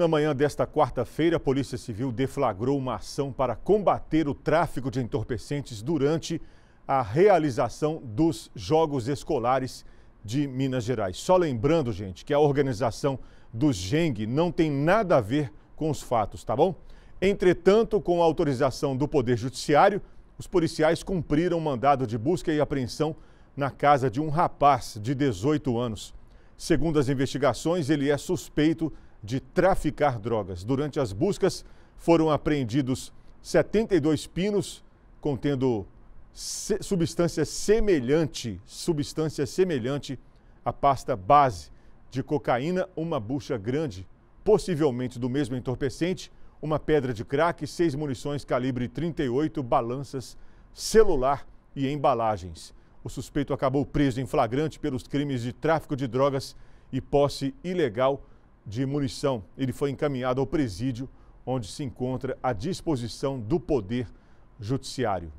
Na manhã desta quarta-feira, a Polícia Civil deflagrou uma ação para combater o tráfico de entorpecentes durante a realização dos Jogos Escolares de Minas Gerais. Só lembrando, gente, que a organização do GENG não tem nada a ver com os fatos, tá bom? Entretanto, com a autorização do Poder Judiciário, os policiais cumpriram o mandado de busca e apreensão na casa de um rapaz de 18 anos. Segundo as investigações, ele é suspeito de traficar drogas. Durante as buscas, foram apreendidos 72 pinos contendo substância semelhante, substância semelhante à pasta base de cocaína, uma bucha grande, possivelmente do mesmo entorpecente, uma pedra de crack, seis munições calibre 38, balanças, celular e embalagens. O suspeito acabou preso em flagrante pelos crimes de tráfico de drogas e posse ilegal de munição. Ele foi encaminhado ao presídio, onde se encontra à disposição do Poder Judiciário.